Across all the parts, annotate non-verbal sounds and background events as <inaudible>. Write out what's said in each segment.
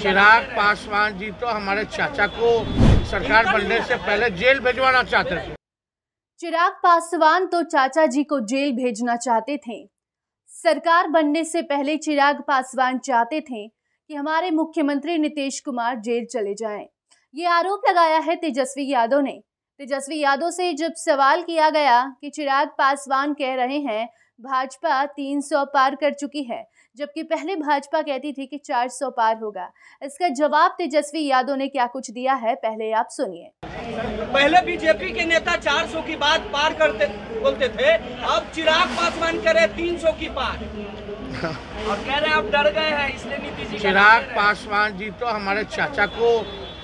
चिराग पासवान जी तो हमारे चाचा को सरकार बनने से पहले जेल भेजवाना चाहते थे चिराग पासवान तो चाचा जी को जेल भेजना चाहते थे सरकार बनने से पहले चिराग पासवान चाहते थे कि हमारे मुख्यमंत्री नीतीश कुमार जेल चले जाएं। ये आरोप लगाया है तेजस्वी यादव ने तेजस्वी यादव से जब सवाल किया गया कि चिराग पासवान कह रहे हैं भाजपा 300 पार कर चुकी है जबकि पहले भाजपा कहती थी कि 400 पार होगा इसका जवाब तेजस्वी यादव ने क्या कुछ दिया है पहले आप सुनिए पहले बीजेपी के नेता 400 की बात पार करते बोलते थे अब चिराग पासवान करे 300 की पार <laughs> और कह रहे आप डर गए हैं इसलिए नीतीश जी चिराग पासवान जी तो हमारे चाचा को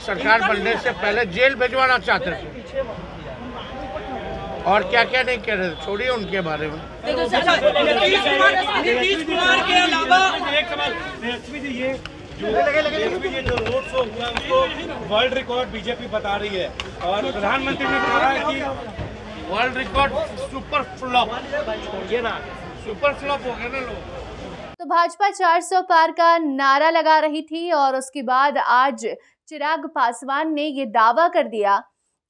सरकार बनने से पहले जेल भेजवाना चाहते थे और क्या क्या नहीं कह रहे थे छोड़िए उनके बारे में नीतीश कुमार के अलावा एक सवाल ये जो रोड शो हुआ उसको वर्ल्ड रिकॉर्ड बीजेपी बता रही है और प्रधानमंत्री ने कहा है कि वर्ल्ड रिकॉर्ड सुपर फ्लॉप ये ना सुपर फ्लॉप हो गए ना लोग तो भाजपा 400 पार का नारा लगा रही थी और उसके बाद आज चिराग पासवान ने ये दावा कर दिया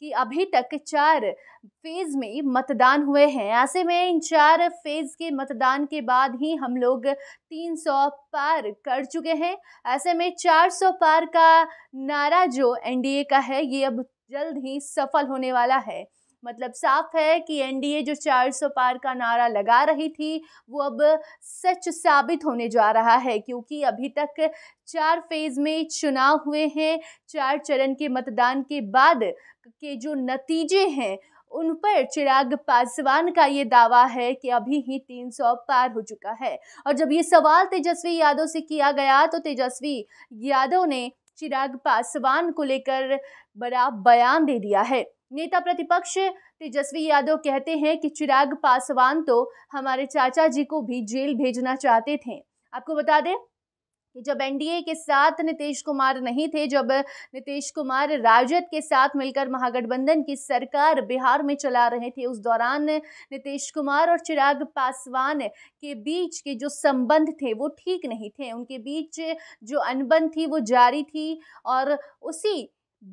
कि अभी तक चार फेज़ में मतदान हुए हैं ऐसे में इन चार फेज़ के मतदान के बाद ही हम लोग 300 पार कर चुके हैं ऐसे में 400 पार का नारा जो एनडीए का है ये अब जल्द ही सफल होने वाला है मतलब साफ है कि एनडीए जो 400 पार का नारा लगा रही थी वो अब सच साबित होने जा रहा है क्योंकि अभी तक चार फेज में चुनाव हुए हैं चार चरण के मतदान के बाद के जो नतीजे हैं उन पर चिराग पासवान का ये दावा है कि अभी ही तीन सौ पार हो चुका है और जब ये सवाल तेजस्वी यादव से किया गया तो तेजस्वी यादव ने चिराग पासवान को लेकर बड़ा बयान दे दिया है नेता प्रतिपक्ष तेजस्वी यादव कहते हैं कि चिराग पासवान तो हमारे चाचा जी को भी जेल भेजना चाहते थे आपको बता दें कि जब एनडीए के साथ नीतीश कुमार नहीं थे जब नीतीश कुमार राजद के साथ मिलकर महागठबंधन की सरकार बिहार में चला रहे थे उस दौरान नीतीश कुमार और चिराग पासवान के बीच के जो संबंध थे वो ठीक नहीं थे उनके बीच जो अनबन थी वो जारी थी और उसी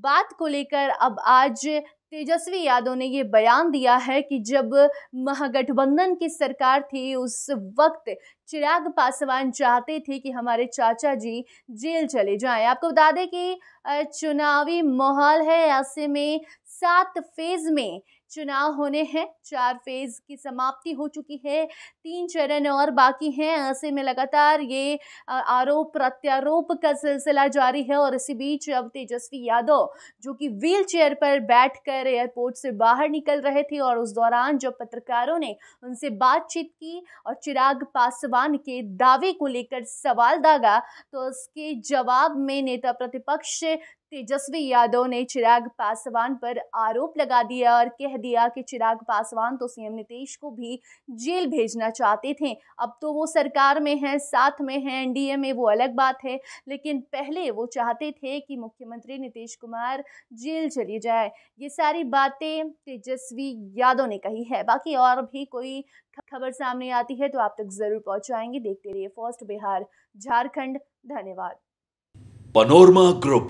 बात को लेकर अब आज तेजस्वी यादव ने ये बयान दिया है कि जब महागठबंधन की सरकार थी उस वक्त चिराग पासवान चाहते थे कि हमारे चाचा जी जेल चले जाएं आपको बता दें कि चुनावी माहौल है ऐसे में सात फेज में चुनाव होने हैं चार फेज़ की समाप्ति हो चुकी है तीन चरण और बाकी हैं ऐसे में लगातार ये आरोप प्रत्यारोप का सिलसिला जारी है और इसी बीच अब तेजस्वी यादव जो कि व्हील चेयर पर बैठकर एयरपोर्ट से बाहर निकल रहे थे और उस दौरान जब पत्रकारों ने उनसे बातचीत की और चिराग पासवान के दावे को लेकर सवाल दागा तो उसके जवाब में नेता प्रतिपक्ष तेजस्वी यादव ने चिराग पासवान पर आरोप लगा दिया और कह दिया कि चिराग पासवान तो सीएम नीतीश को भी जेल भेजना चाहते थे अब तो वो सरकार में हैं साथ में हैं एनडीए में वो अलग बात है लेकिन पहले वो चाहते थे कि मुख्यमंत्री नीतीश कुमार जेल चले जाए ये सारी बातें तेजस्वी यादव ने कही है बाकी और भी कोई खबर सामने आती है तो आप तक जरूर पहुंचाएंगे देखते रहिए फर्स्ट बिहार झारखंड धन्यवाद पनोरमा ग्रुप